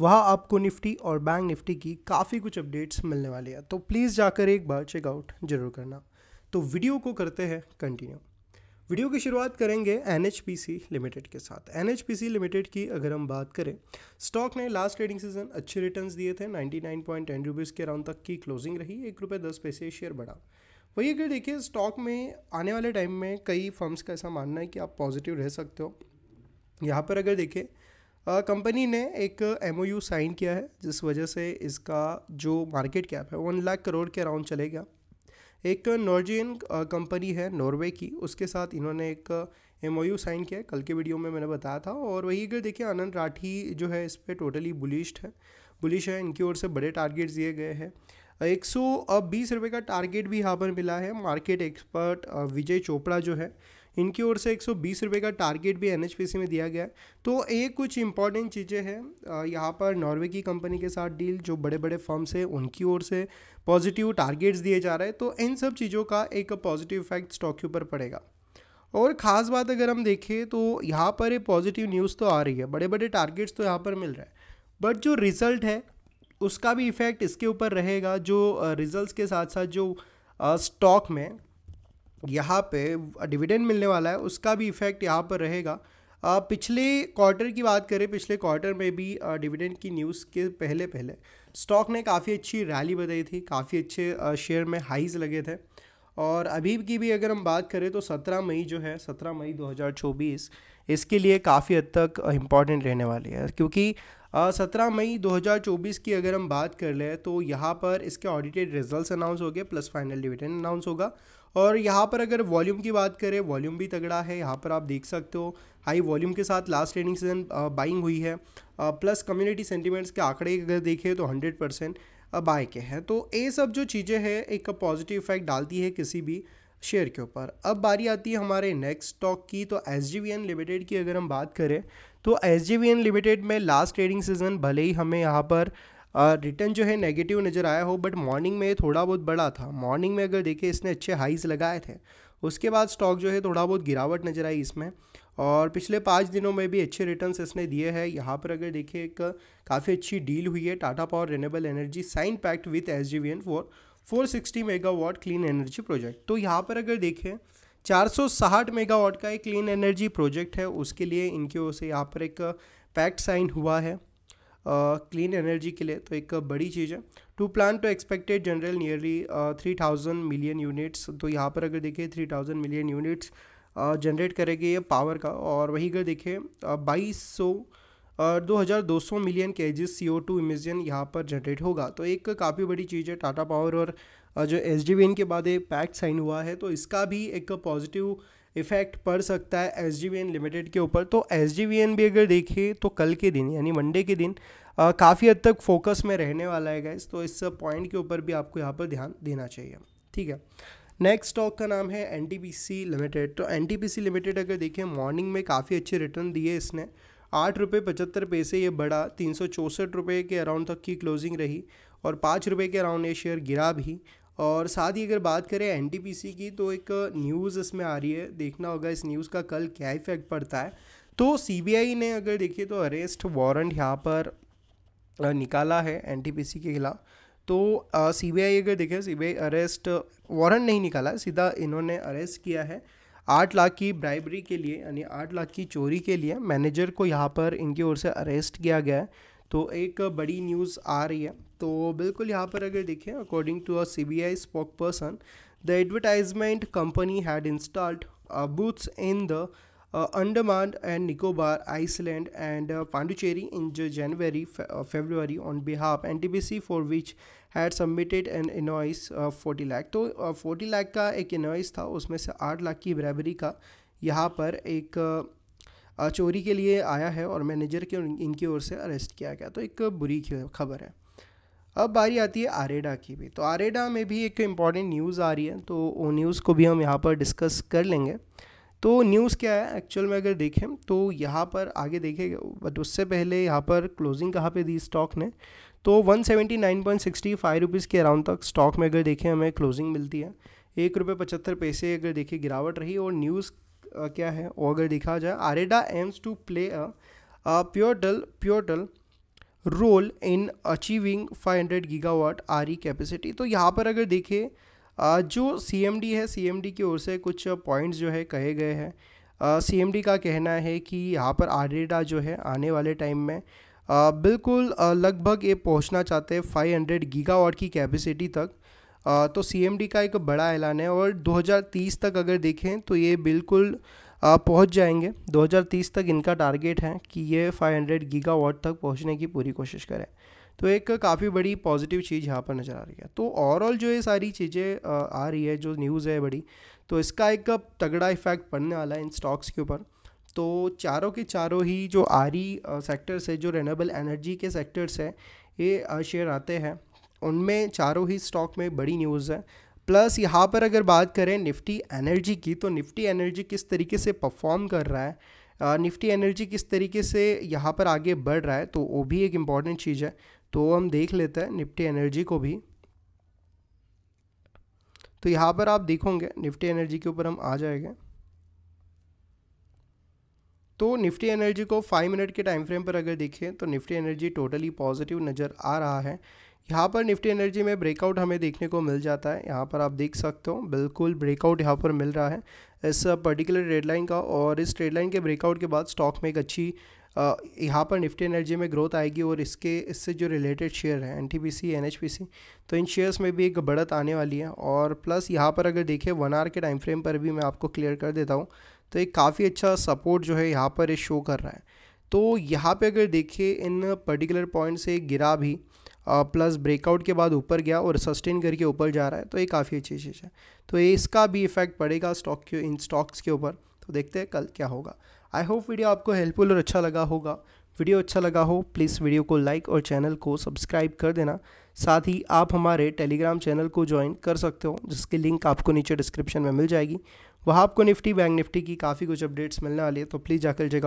वहाँ आपको निफ्टी और बैंक निफ्टी की काफ़ी कुछ अपडेट्स मिलने वाली है तो प्लीज़ जाकर एक बार चेकआउट जरूर करना तो वीडियो को करते हैं कंटिन्यू वीडियो की शुरुआत करेंगे एन लिमिटेड के साथ एन लिमिटेड की अगर हम बात करें स्टॉक ने लास्ट ट्रेडिंग सीजन अच्छे रिटर्न दिए थे नाइन्टी नाइन के अराउंड तक की क्लोजिंग रही एक रुपये दस पैसे शेयर बढ़ा वही अगर देखिए स्टॉक में आने वाले टाइम में कई फर्म्स का ऐसा मानना है कि आप पॉजिटिव रह सकते हो यहाँ पर अगर देखें कंपनी ने एक एम साइन किया है जिस वजह से इसका जो मार्केट कैप है वन लाख करोड़ के अराउंड चलेगा एक नॉर्जियन कंपनी है नॉर्वे की उसके साथ इन्होंने एक एम साइन किया है कल के वीडियो में मैंने बताया था और वही अगर देखिए अनंत राठी जो है इस पर टोटली बुलिश्ड है बुलिश है इनकी ओर से बड़े टारगेट्स दिए गए हैं एक सौ बीस रुपये का टारगेट भी यहाँ पर मिला है मार्केट एक्सपर्ट विजय चोपड़ा जो है इनकी ओर से एक सौ का टारगेट भी एन में दिया गया है तो ये कुछ इंपॉर्टेंट चीज़ें हैं यहाँ पर नॉर्वे की कंपनी के साथ डील जो बड़े बड़े फर्म्स हैं उनकी ओर से पॉजिटिव टारगेट्स दिए जा रहे हैं तो इन सब चीज़ों का एक पॉजिटिव इफेक्ट स्टॉक के ऊपर पड़ेगा और ख़ास बात अगर हम देखें तो यहाँ पर ये पॉजिटिव न्यूज़ तो आ रही है बड़े बड़े टारगेट्स तो यहाँ पर मिल रहा है बट जो रिज़ल्ट है उसका भी इफ़ेक्ट इसके ऊपर रहेगा जो रिज़ल्ट्स के साथ साथ जो स्टॉक में यहाँ पे डिविडेंड मिलने वाला है उसका भी इफ़ेक्ट यहाँ पर रहेगा पिछले क्वार्टर की बात करें पिछले क्वार्टर में भी डिविडेंड की न्यूज़ के पहले पहले स्टॉक ने काफ़ी अच्छी रैली बताई थी काफ़ी अच्छे शेयर में हाइज़ लगे थे और अभी की भी अगर हम बात करें तो 17 मई जो है 17 मई 2024 इसके लिए काफ़ी हद तक इम्पॉर्टेंट रहने वाली है क्योंकि सत्रह मई 2024 की अगर हम बात कर लें तो यहाँ पर इसके ऑडिटेड रिजल्ट्स अनाउंस हो गए प्लस फाइनल डिविडेंड अनाउंस होगा और यहाँ पर अगर वॉल्यूम की बात करें वॉल्यूम भी तगड़ा है यहाँ पर आप देख सकते हो हाई वॉल्यूम के साथ लास्ट ट्रेडिंग सीजन बाइंग हुई है प्लस कम्युनिटी सेंटीमेंट्स के आंकड़े अगर देखें तो हंड्रेड परसेंट बाय के हैं तो ये सब जो चीज़ें हैं एक पॉजिटिव इफेक्ट डालती है किसी भी शेयर के ऊपर अब बारी आती है हमारे नेक्स्ट स्टॉक की तो एस लिमिटेड की अगर हम बात करें तो एस लिमिटेड में लास्ट ट्रेडिंग सीजन भले ही हमें यहाँ पर रिटर्न uh, जो है नेगेटिव नज़र आया हो बट मॉर्निंग में थोड़ा बहुत बड़ा था मॉर्निंग में अगर देखें इसने अच्छे हाइज़ लगाए थे उसके बाद स्टॉक जो है थोड़ा बहुत गिरावट नज़र आई इसमें और पिछले पाँच दिनों में भी अच्छे रिटर्न इसने दिए हैं यहाँ पर अगर देखिए एक काफ़ी अच्छी डील हुई है Tata power renewable energy sign pact with S J V N for 460 megawatt clean energy project तो यहाँ पर अगर देखें 460 मेगावाट का एक क्लीन एनर्जी प्रोजेक्ट है उसके लिए इनकी ओर से यहाँ पर एक पैक्ट साइन हुआ है क्लीन uh, एनर्जी के लिए तो एक बड़ी चीज़ है to plan to expected general nearly three thousand million units तो यहाँ पर अगर देखें three thousand million units generate करेगी ये पावर का और वही अगर देखें बाईस सौ दो 2200 million kgs C O two emission यहाँ पर जनरेट होगा तो एक काफ़ी बड़ी चीज़ है टाटा पावर और जो एस डी के बाद एक पैक्ट साइन हुआ है तो इसका भी एक पॉजिटिव इफेक्ट पड़ सकता है एस वी एन लिमिटेड के ऊपर तो एस वी एन भी अगर देखें तो कल के दिन यानी मंडे के दिन काफ़ी हद तक फोकस में रहने वाला है गैस तो इस पॉइंट के ऊपर भी आपको यहाँ पर ध्यान देना चाहिए ठीक है नेक्स्ट स्टॉक का नाम है N T P C limited तो N T P C limited अगर देखें मॉर्निंग में काफ़ी अच्छे रिटर्न दिए इसने आठ रुपये पचहत्तर पैसे ये बढ़ा तीन सौ चौंसठ रुपये के अराउंड तक की क्लोजिंग रही और पाँच रुपये के अराउंड ये शेयर गिरा भी और साथ ही अगर बात करें एन की तो एक न्यूज़ इसमें आ रही है देखना होगा इस न्यूज़ का कल क्या इफेक्ट पड़ता है तो आई ने अगर देखिए तो अरेस्ट वारंट यहाँ पर निकाला है एन के खिलाफ तो सी आई अगर देखें आई अरेस्ट वारंट नहीं निकाला सीधा इन्होंने अरेस्ट किया है आठ लाख की ब्राइबरी के लिए यानी आठ लाख की चोरी के लिए मैनेजर को यहाँ पर इनकी ओर से अरेस्ट किया गया है तो एक बड़ी न्यूज़ आ रही है तो बिल्कुल यहाँ पर अगर देखें according to a C B I spokesperson the advertisement company had installed booths in the uh, Andaman and Nicobar, and and uh, Pondicherry in January, fe uh, February on behalf NTPC for which had submitted an invoice forty lakh तो forty uh, lakh का एक इनॉइस था उसमें से आठ लाख की बराबरी का यहाँ पर एक uh, चोरी के लिए आया है और मैनेजर के इनकी ओर से अरेस्ट किया गया तो एक बुरी खबर है अब बारी आती है आरेडा की भी तो आरेडा में भी एक इम्पॉर्टेंट न्यूज़ आ रही है तो वो न्यूज़ को भी हम यहाँ पर डिस्कस कर लेंगे तो न्यूज़ क्या है एक्चुअल में अगर देखें तो यहाँ पर आगे देखें बट उससे पहले यहाँ पर क्लोजिंग कहाँ पे दी स्टॉक ने तो 179.65 रुपीस के अराउंड तक स्टॉक में अगर देखें हमें क्लोजिंग मिलती है एक रुपये पचहत्तर पैसे अगर देखें गिरावट रही और न्यूज़ क्या है और अगर देखा जाए IREDA aims to play a pivotal pivotal role in achieving 500 gigawatt R E capacity तो यहाँ पर अगर देखें जो सीएमडी है सीएमडी की ओर से कुछ पॉइंट्स जो है कहे गए हैं सीएमडी का कहना है कि यहाँ पर आरडेटा जो है आने वाले टाइम में आ, बिल्कुल लगभग ये पहुँचना चाहते हैं हंड्रेड गीगा की कैपेसिटी तक आ, तो सीएमडी का एक बड़ा ऐलान है और 2030 तक अगर देखें तो ये बिल्कुल आ, पहुंच जाएंगे 2030 तक इनका टारगेट है कि ये 500 गीगावाट तक पहुंचने की पूरी कोशिश करें तो एक काफ़ी बड़ी पॉजिटिव चीज़ यहाँ पर नज़र आ रही है तो ओवरऑल जो ये सारी चीज़ें आ रही है जो न्यूज़ है बड़ी तो इसका एक तगड़ा इफेक्ट पड़ने वाला है इन स्टॉक्स के ऊपर तो चारों के चारों ही जो आरी सेक्टर्स है जो रेनेबल एनर्जी के सेक्टर्स है ये शेयर आते हैं उनमें चारों ही स्टॉक में बड़ी न्यूज़ है प्लस यहाँ पर अगर बात करें निफ्टी एनर्जी की तो निफ्टी एनर्जी किस तरीके से परफॉर्म कर रहा है निफ्टी एनर्जी किस तरीके से यहाँ पर आगे बढ़ रहा है तो वो भी एक इम्पॉर्टेंट चीज़ है तो हम देख लेते हैं निफ्टी एनर्जी को भी तो यहाँ पर आप देखोगे निफ्टी एनर्जी के ऊपर हम आ जाएंगे तो निफ्टी एनर्जी को फाइव मिनट के टाइम फ्रेम पर अगर देखें तो निफ्टी एनर्जी टोटली पॉजिटिव नज़र आ रहा है यहाँ पर निफ्टी एनर्जी में ब्रेकआउट हमें देखने को मिल जाता है यहाँ पर आप देख सकते हो बिल्कुल ब्रेकआउट यहाँ पर मिल रहा है इस पर्टिकुलर ट्रेडलाइन का और इस ट्रेडलाइन के ब्रेकआउट के बाद स्टॉक में एक अच्छी यहाँ पर निफ्टी एनर्जी में ग्रोथ आएगी और इसके इससे जो रिलेटेड शेयर हैं N T P C N H P C तो इन शेयर्स में भी एक बढ़त आने वाली है और प्लस यहाँ पर अगर देखें वन आर के टाइम फ्रेम पर भी मैं आपको क्लियर कर देता हूँ तो एक काफ़ी अच्छा सपोर्ट जो है यहाँ पर शो कर रहा है तो यहाँ पे अगर देखिए इन पर्टिकुलर पॉइंट से गिरा भी प्लस ब्रेकआउट के बाद ऊपर गया और सस्टेन करके ऊपर जा रहा है तो ये काफ़ी अच्छी चीज़ है तो ये इसका भी इफेक्ट पड़ेगा स्टॉक के इन स्टॉक्स के ऊपर तो देखते हैं कल क्या होगा आई होप वीडियो आपको हेल्पफुल और अच्छा लगा होगा वीडियो अच्छा लगा हो प्लीज़ वीडियो को लाइक और चैनल को सब्सक्राइब कर देना साथ ही आप हमारे टेलीग्राम चैनल को ज्वाइन कर सकते हो जिसकी लिंक आपको नीचे डिस्क्रिप्शन में मिल जाएगी वहाँ आपको निफ्टी बैंक निफ्टी की काफ़ी कुछ अपडेट्स मिलने वाली है तो प्लीज़ जाकर जगह